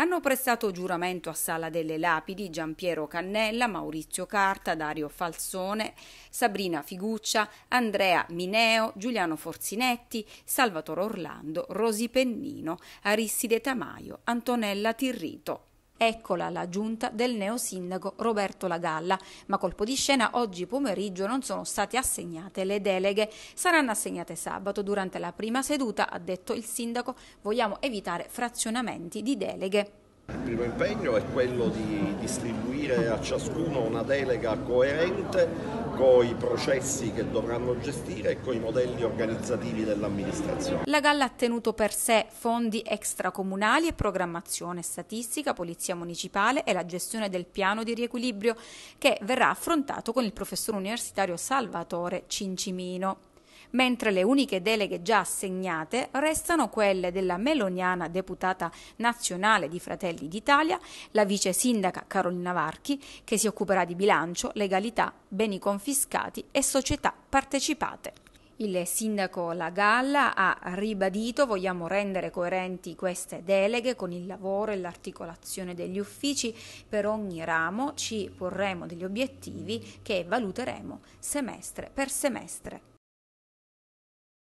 hanno prestato giuramento a Sala delle Lapidi Giampiero Cannella, Maurizio Carta, Dario Falsone, Sabrina Figuccia, Andrea Mineo, Giuliano Forzinetti, Salvatore Orlando, Rosi Pennino, Arisside Tamaio, Antonella Tirrito. Eccola la giunta del neo sindaco Roberto Lagalla, ma colpo di scena oggi pomeriggio non sono state assegnate le deleghe, saranno assegnate sabato durante la prima seduta, ha detto il sindaco, vogliamo evitare frazionamenti di deleghe. Il primo impegno è quello di distribuire a ciascuno una delega coerente con i processi che dovranno gestire e con i modelli organizzativi dell'amministrazione. La Galla ha tenuto per sé fondi extracomunali e programmazione statistica, polizia municipale e la gestione del piano di riequilibrio che verrà affrontato con il professor universitario Salvatore Cincimino mentre le uniche deleghe già assegnate restano quelle della meloniana deputata nazionale di Fratelli d'Italia, la vice sindaca Carolina Varchi, che si occuperà di bilancio, legalità, beni confiscati e società partecipate. Il sindaco La Galla ha ribadito vogliamo rendere coerenti queste deleghe con il lavoro e l'articolazione degli uffici per ogni ramo, ci porremo degli obiettivi che valuteremo semestre per semestre.